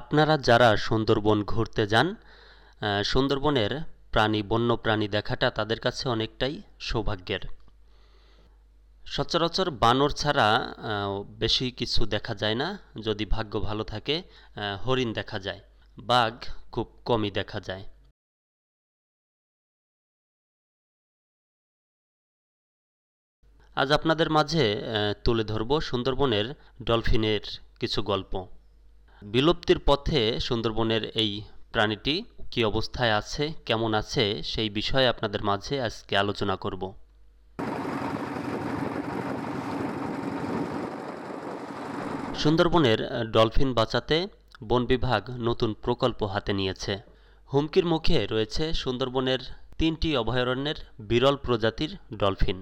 আপনারা যারা সুন্দরবন ঘুরতে যান সুন্দরবনের প্রাণী বন্য প্রাণী দেখাটা তাদের কাছে অনেকটাই সৌভাগ্যের সচরাচর বানর ছাড়া বেশি কিছু দেখা যায় না যদি ভাগ্য ভালো থাকে হরিণ দেখা যায় বাঘ খুব কমই দেখা যায় আজ আপনাদের মাঝে তুলে ধরব সুন্দরবনের ডলফিনের কিছু গল্প বিলুপ্তির পথে সুন্দরবনের এই প্রাণীটি কি অবস্থায় আছে কেমন আছে সেই বিষয়ে আপনাদের মাঝে আজকে আলোচনা করব সুন্দরবনের ডলফিন বাঁচাতে বন বিভাগ নতুন প্রকল্প হাতে নিয়েছে হুমকির মুখে রয়েছে সুন্দরবনের তিনটি অভয়ারণ্যের বিরল প্রজাতির ডলফিন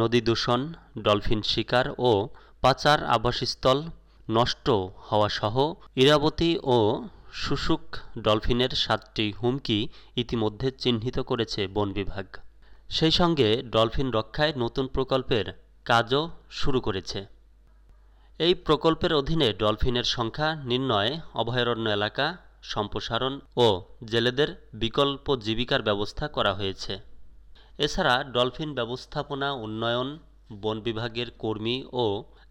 নদী দূষণ ডলফিন শিকার ও পাচার আবাসস্থল নষ্ট হওয়াসহ ইরাবতী ও শুশুক ডলফিনের সাতটি হুমকি ইতিমধ্যে চিহ্নিত করেছে বন বিভাগ সেই সঙ্গে ডলফিন রক্ষায় নতুন প্রকল্পের কাজও শুরু করেছে এই প্রকল্পের অধীনে ডলফিনের সংখ্যা নির্ণয় অভয়ারণ্য এলাকা সম্প্রসারণ ও জেলেদের বিকল্প জীবিকার ব্যবস্থা করা হয়েছে এছাড়া ডলফিন ব্যবস্থাপনা উন্নয়ন বন বিভাগের কর্মী ও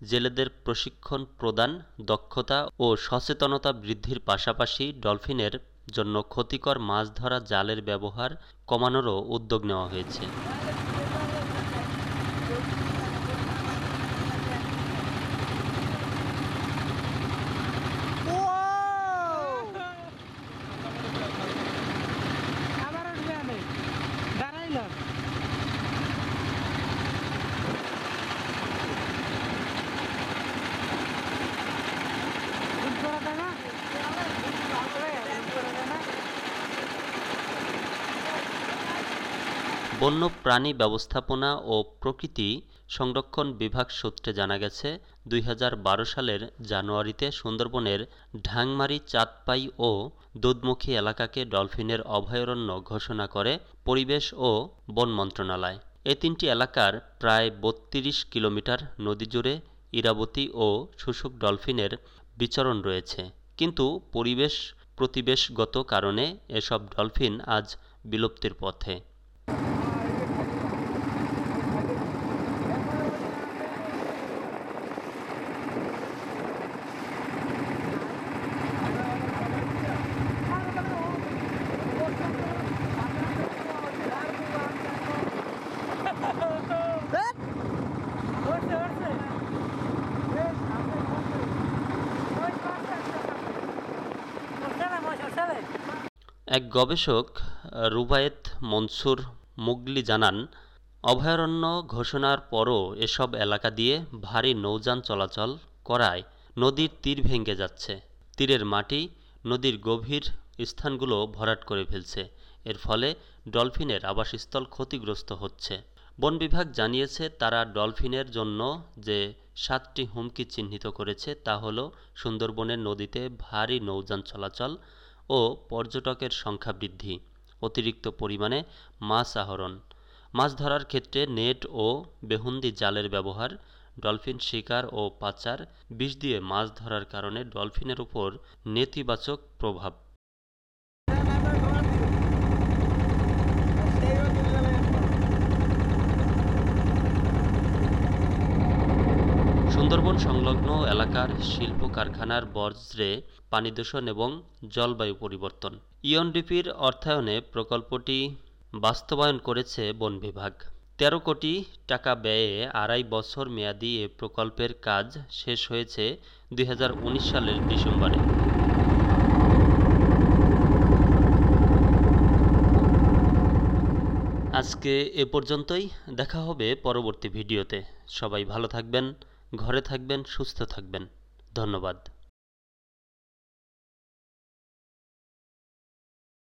জেলেদের প্রশিক্ষণ প্রদান দক্ষতা ও সচেতনতা বৃদ্ধির পাশাপাশি ডলফিনের জন্য ক্ষতিকর মাছ ধরা জালের ব্যবহার কমানোরও উদ্যোগ নেওয়া হয়েছে বন্যপ্রাণী ব্যবস্থাপনা ও প্রকৃতি সংরক্ষণ বিভাগ সূত্রে জানা গেছে দুই সালের জানুয়ারিতে সুন্দরবনের ঢাংমারি চাঁদপাই ও দুধমুখী এলাকাকে ডলফিনের অভয়ারণ্য ঘোষণা করে পরিবেশ ও বন মন্ত্রণালয় এ তিনটি এলাকার প্রায় বত্রিশ কিলোমিটার নদী জুড়ে ইরাবতী ও শুশুক ডলফিনের বিচরণ রয়েছে কিন্তু পরিবেশ প্রতিবেশগত কারণে এসব ডলফিন আজ বিলুপ্তির পথে এক গবেষক রুবায়েত মনসুর মুগলি জানান অভয়ারণ্য ঘোষণার পরও এসব এলাকা দিয়ে ভারী নৌযান চলাচল করায় নদীর তীর ভেঙে যাচ্ছে তীরের মাটি নদীর গভীর স্থানগুলো ভরাট করে ফেলছে এর ফলে ডলফিনের আবাসস্থল ক্ষতিগ্রস্ত হচ্ছে বন বিভাগ জানিয়েছে তারা ডলফিনের জন্য যে সাতটি হুমকি চিহ্নিত করেছে তা হল সুন্দরবনের নদীতে ভারী নৌযান চলাচল ও পর্যটকের সংখ্যা বৃদ্ধি অতিরিক্ত পরিমাণে মাছ আহরণ মাছ ধরার ক্ষেত্রে নেট ও বেহুন্দি জালের ব্যবহার ডলফিন শিকার ও পাচার বিষ দিয়ে মাছ ধরার কারণে ডলফিনের উপর নেতিবাচক প্রভাব সুন্দরবন সংলগ্ন এলাকার শিল্প কারখানার বর্জ্যে পানি দূষণ এবং জলবায়ু পরিবর্তন ইউএনডিপির অর্থায়নে প্রকল্পটি বাস্তবায়ন করেছে বন বিভাগ তেরো কোটি টাকা ব্যয়ে আড়াই বছর মেয়াদী এ প্রকল্পের কাজ শেষ হয়েছে দুই সালের ডিসেম্বরে আজকে এ পর্যন্তই দেখা হবে পরবর্তী ভিডিওতে সবাই ভালো থাকবেন ঘরে থাকবেন সুস্থ থাকবেন ধন্যবাদ